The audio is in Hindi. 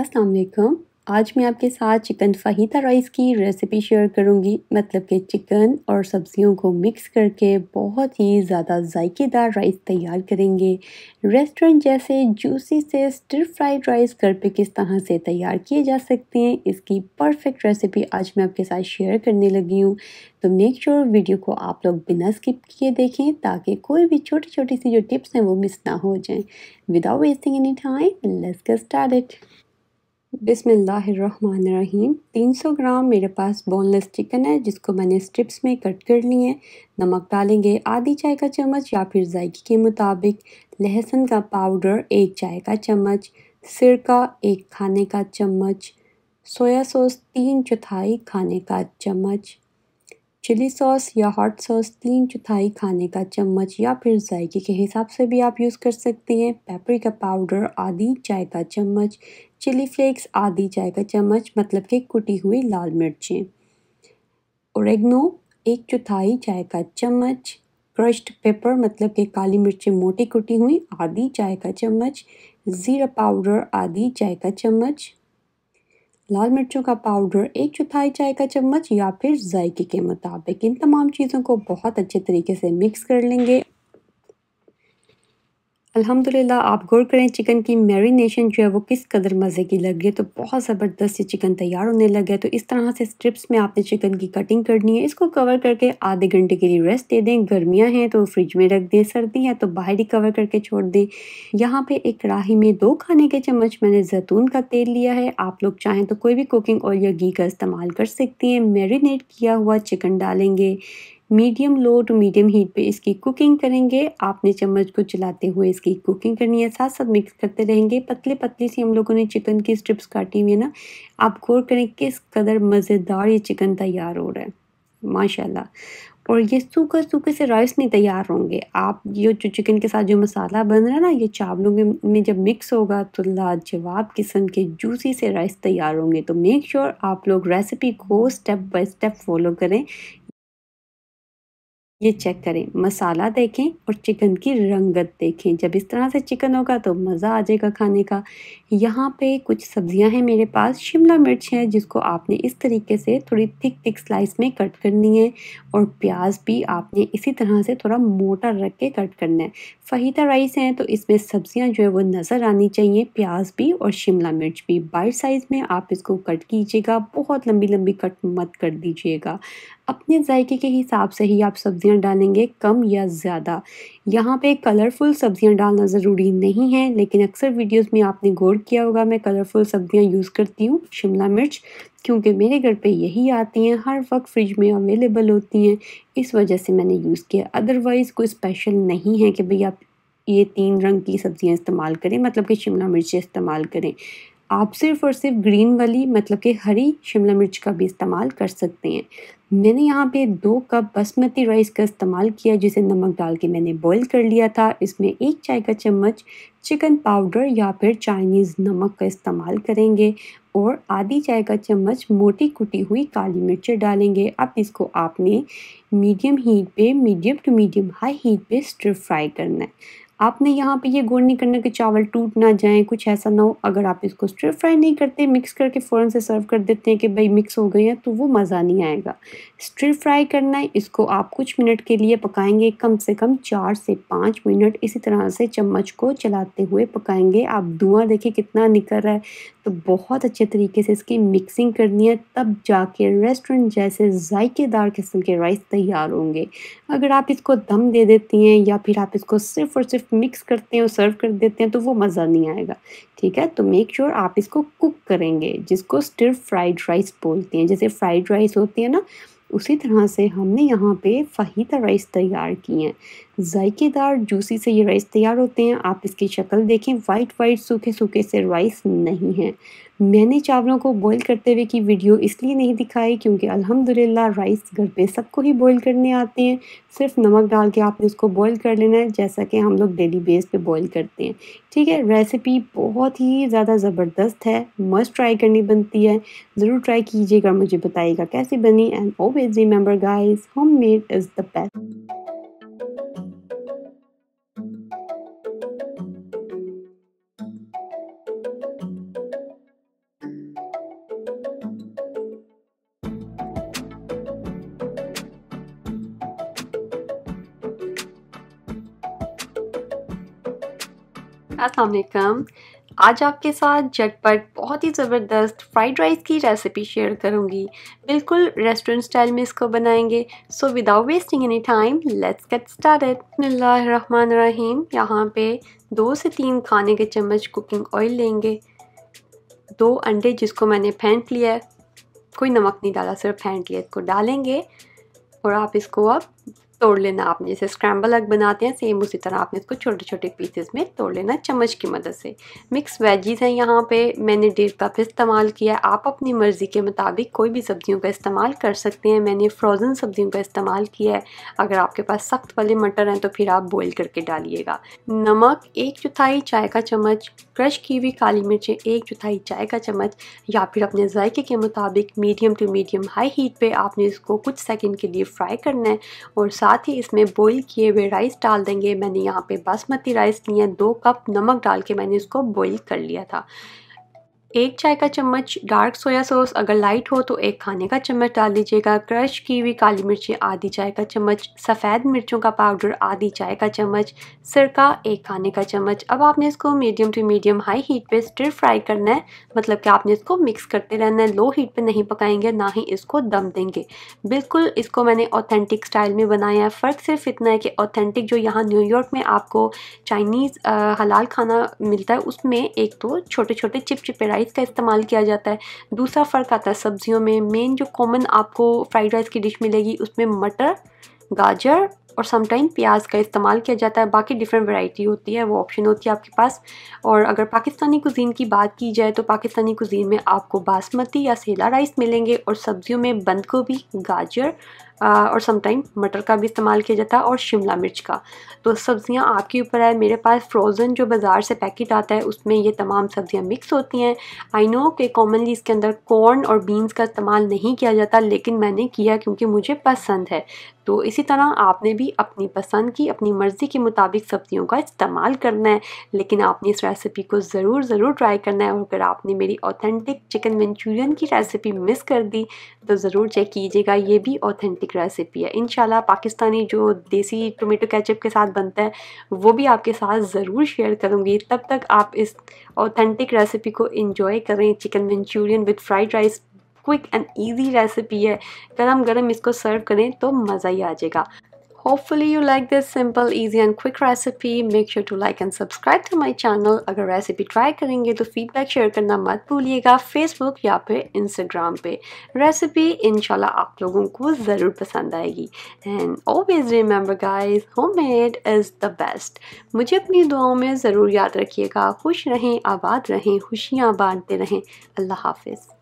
अस्सलाम वालेकुम आज मैं आपके साथ चिकन फाहीता राइस की रेसिपी शेयर करूंगी मतलब कि चिकन और सब्जियों को मिक्स करके बहुत ही ज़्यादा जायकेदार राइस तैयार करेंगे रेस्टोरेंट जैसे जूसी से स्टर फ्राइड राइस घर पे किस तरह से तैयार किए जा सकते हैं इसकी परफेक्ट रेसिपी आज मैं आपके साथ शेयर करने लगी हूँ तो मेक श्योर sure वीडियो को आप लोग बिना स्किप किए देखें ताकि कोई भी छोटी छोटी सी जो टिप्स हैं वो मिस ना हो जाए without wasting any time let's get started बिसमीम 300 ग्राम मेरे पास बोनलेस चिकन है जिसको मैंने स्ट्रिप्स में कट कर लिए नमक डालेंगे आधी चाय का चम्मच या फिर जायके के मुताबिक लहसुन का पाउडर एक चाय का चम्मच सिरका एक खाने का चम्मच सोया सॉस तीन चौथाई खाने का चम्मच चिली सॉस या हॉट सॉस तीन चौथाई खाने का चम्मच या फिर जायके के हिसाब से भी आप यूज़ कर सकते हैं पेपरी का पाउडर आधी चाय का चम्मच चिली फ्लेक्स आधी चाय का चम्मच मतलब कि कुटी हुई लाल मिर्चें ओरेगनो एक चौथाई चाय का चम्मच क्रश्ड पेपर मतलब कि काली मिर्चें मोटी कुटी हुई आधी चाय का चम्मच ज़ीरा पाउडर आधी चाय का चम्मच लाल मिर्चों का पाउडर एक चौथाई चाय का चम्मच या फिर जायके के मुताबिक इन तमाम चीज़ों को बहुत अच्छे तरीके से मिक्स कर लेंगे अल्हम्दुलिल्लाह आप गौर करें चिकन की मैरिनेशन जो है वो किस कदर मज़े की लग रही है तो बहुत ज़बरदस्त ये चिकन तैयार होने लगा है तो इस तरह से स्ट्रिप्स में आपने चिकन की कटिंग करनी है इसको कवर करके आधे घंटे के लिए रेस्ट दे दें गर्मियाँ हैं तो फ्रिज में रख दें सर्दी है तो बाहर ही कवर करके छोड़ दें यहाँ पर एक कढ़ाही में दो खाने के चम्मच मैंने जैतून का तेल लिया है आप लोग चाहें तो कोई भी कुकिंग ऑयल या घी का इस्तेमाल कर सकती हैं मैरिनेट किया हुआ चिकन डालेंगे medium low to medium heat पे इसकी कुकिंग करेंगे आपने चम्मच को चलाते हुए इसकी कुकिंग करनी है साथ साथ मिक्स करते रहेंगे पतले पतले सी हम लोगों ने चिकन की स्ट्रिप्स काटी हुई है ना आप गौर करें किस कदर मज़ेदार ये चिकन तैयार हो रहा है माशाल्लाह और ये सूखा सूखे से राइस नहीं तैयार होंगे आप ये जो चिकन के साथ जो मसाला बन रहा है ना ये चावलों में जब मिक्स होगा तो लाजवाब किस्म के जूसी से राइस तैयार होंगे तो मेक श्योर sure आप लोग रेसिपी को स्टेप बाय स्टेप फॉलो करें ये चेक करें मसाला देखें और चिकन की रंगत देखें जब इस तरह से चिकन होगा तो मज़ा आ जाएगा खाने का यहाँ पे कुछ सब्जियाँ हैं मेरे पास शिमला मिर्च है जिसको आपने इस तरीके से थोड़ी थिक थिक स्लाइस में कट करनी है और प्याज भी आपने इसी तरह से थोड़ा मोटा रख के कट करना है फहीता राइस हैं तो इसमें सब्जियाँ जो है वो नज़र आनी चाहिए प्याज भी और शिमला मिर्च भी बाइट साइज़ में आप इसको कट कीजिएगा बहुत लंबी लंबी कट मत कर दीजिएगा अपने जायके के हिसाब से ही आप सब्ज़ियाँ डालेंगे कम या ज़्यादा यहाँ पे कलरफुल सब्ज़ियाँ डालना ज़रूरी नहीं है लेकिन अक्सर वीडियोस में आपने गौर किया होगा मैं कलरफुल सब्ज़ियाँ यूज़ करती हूँ शिमला मिर्च क्योंकि मेरे घर पे यही आती हैं हर वक्त फ्रिज में अवेलेबल होती हैं इस वजह से मैंने यूज़ किया अदरवाइज़ कोई स्पेशल नहीं है कि भाई आप ये तीन रंग की सब्ज़ियाँ इस्तेमाल करें मतलब कि शिमला मिर्च इस्तेमाल करें आप सिर्फ़ और सिर्फ ग्रीन वाली मतलब कि हरी शिमला मिर्च का भी इस्तेमाल कर सकते हैं मैंने यहाँ पे दो कप बासमती राइस का इस्तेमाल किया जिसे नमक डाल के मैंने बॉईल कर लिया था इसमें एक चाय का चम्मच चिकन पाउडर या फिर चाइनीज़ नमक का इस्तेमाल करेंगे और आधी चाय का चम्मच मोटी कुटी हुई काली मिर्च डालेंगे अब इसको आपने मीडियम हीट पे medium to medium high heat पे स्टर फ्राई करना है आपने यहाँ पे ये गोल नहीं करना कि चावल टूट ना जाए कुछ ऐसा ना हो अगर आप इसको स्टर फ्राई नहीं करते मिक्स करके फ़ौरन से सर्व कर देते हैं कि भाई मिक्स हो गए हैं तो वो मज़ा नहीं आएगा स्टर फ्राई करना है इसको आप कुछ मिनट के लिए पकाएंगे कम से कम चार से पाँच मिनट इसी तरह से चम्मच को चलाते हुए पकाएंगे आप धुआँ देखिए कितना निकल रहा है तो बहुत अच्छे तरीके से इसकी मिक्सिंग करनी है तब जाके रेस्टोरेंट जैसे जायकेदार किस्म के राइस तैयार होंगे अगर आप इसको दम दे देती हैं या फिर आप इसको सिर्फ और सिर्फ सिर्फ मिक्स करते हैं और सर्व कर देते हैं तो वो मज़ा नहीं आएगा ठीक है तो मेक श्योर sure आप इसको कुक करेंगे जिसको स्टिर फ्राइड राइस बोलते हैं जैसे फ्राइड राइस होती है ना उसी तरह से हमने यहाँ पे फहीता राइस तैयार किए हैं जायकेदार जूसी से ये राइस तैयार होते हैं आप इसकी शक्ल देखें वाइट वाइट सूखे सूखे से राइस नहीं है मैंने चावलों को बॉईल करते हुए की वीडियो इसलिए नहीं दिखाई क्योंकि अल्हम्दुलिल्लाह राइस घर पे सबको ही बॉईल करने आते हैं सिर्फ नमक डाल के आपने उसको बॉईल कर लेना है जैसा कि हम लोग डेली बेस पे बॉईल करते हैं ठीक है रेसिपी बहुत ही ज़्यादा ज़बरदस्त है मस्ट ट्राई करनी बनती है ज़रूर ट्राई कीजिएगा मुझे बताइएगा कैसी बनी and always remember guys home made is the best अस्सलाम वालेकुम आज आपके साथ झटपट बहुत ही ज़बरदस्त फ्राइड राइस की रेसिपी शेयर करूँगी बिल्कुल रेस्टोरेंट स्टाइल में इसको बनाएंगे so without wasting any time let's get started रहमान रहीम यहाँ पे दो से तीन खाने के चम्मच कुकिंग ऑयल लेंगे दो अंडे जिसको मैंने फेंट लिया कोई नमक नहीं डाला सिर्फ फेंट लिया इसको डालेंगे और आप इसको अब तोड़ लेना आपने जैसे स्क्रैम्बल अग बनाते हैं सेम उसी तरह आपने इसको छोटे छोटे पीसेस में तोड़ लेना चम्मच की मदद से मिक्स वेजीज़ हैं यहाँ पे मैंने डेढ़ कप इस्तेमाल किया आप अपनी मर्ज़ी के मुताबिक कोई भी सब्ज़ियों का इस्तेमाल कर सकते हैं मैंने फ्रोज़न सब्ज़ियों का इस्तेमाल किया है अगर आपके पास सख्त वाले मटर हैं तो फिर आप बॉयल करके डालिएगा नमक एक चौथाई चाय का चम्मच क्रश की हुई काली मिर्चें एक चौथाई चाय का चम्मच या फिर अपने जायके के मुताबिक medium to medium high heat पर आपने इसको कुछ सेकेंड के लिए फ्राई करना है और साथ ही इसमें बॉईल किए हुए राइस डाल देंगे मैंने यहाँ पे बासमती राइस लिए दो कप नमक डाल के मैंने इसको बॉईल कर लिया था एक चाय का चम्मच डार्क सोया सॉस अगर लाइट हो तो एक खाने का चम्मच डाल दीजिएगा क्रश की हुई काली मिर्ची आधी चाय का चम्मच सफ़ेद मिर्चों का पाउडर आधी चाय का चम्मच सिरका एक खाने का चम्मच अब आपने इसको medium to medium high heat पे स्टिर फ्राई करना है मतलब कि आपने इसको मिक्स करते रहना है लो हीट पे नहीं पकाएंगे ना ही इसको दम देंगे बिल्कुल इसको मैंने ऑथेंटिक स्टाइल में बनाया है फ़र्क सिर्फ इतना है कि ऑथेंटिक जो यहाँ न्यूयॉर्क में आपको चाइनीज़ हलाल खाना मिलता है उसमें एक तो छोटे छोटे चिप राइस का इस्तेमाल किया जाता है दूसरा फ़र्क आता है सब्जियों में मेन जो कॉमन आपको फ्राइड राइस की डिश मिलेगी उसमें मटर गाजर और समटाइम प्याज का इस्तेमाल किया जाता है बाकी डिफरेंट वैरायटी होती है वो ऑप्शन होती है आपके पास और अगर पाकिस्तानी कुजीन की बात की जाए तो पाकिस्तानी कुजीन में आपको बासमती या सेला राइस मिलेंगे और सब्जियों में बंद गोभी गाजर और समटाइम मटर का भी इस्तेमाल किया जाता है और शिमला मिर्च का तो सब्ज़ियाँ आपके ऊपर है मेरे पास फ्रोज़न जो बाज़ार से पैकेट आता है उसमें ये तमाम सब्ज़ियाँ मिक्स होती हैं आई नो कि कॉमनली इसके अंदर कॉर्न और बीन्स का इस्तेमाल नहीं किया जाता लेकिन मैंने किया क्योंकि मुझे पसंद है तो इसी तरह आपने भी अपनी पसंद की अपनी मर्ज़ी के मुताबिक सब्ज़ियों का इस्तेमाल करना है लेकिन आपने इस रेसिपी को ज़रूर ज़रूर ट्राई करना है और अगर आपने मेरी ऑथेंटिक चिकन मंचूरियन की रेसिपी मिस कर दी तो ज़रूर चेक कीजिएगा ये भी ऑथेंटिक रोमांटिक रेसिपी है इन पाकिस्तानी जो देसी टोमेटो कैचअप के साथ बनता है वो भी आपके साथ ज़रूर शेयर करूँगी तब तक आप इस ऑथेंटिक रेसिपी को इंजॉय करें chicken Manchurian with fried rice quick and easy recipe है गर्म गर्म इसको सर्व करें तो मज़ा ही आ जाएगा hopefully you like this simple easy and quick recipe make sure to like and subscribe to my channel अगर रेसिपी ट्राई करेंगे तो फीडबैक शेयर करना मत भूलिएगा फेसबुक या फिर इंस्टाग्राम पे रेसिपी इनशाला आप लोगों को ज़रूर पसंद आएगी and always remember guys home made is the best मुझे अपनी दुआओं में ज़रूर याद रखिएगा खुश रहें आबाद रहें खुशियाँ बांटते रहें अल्लाह हाफिज़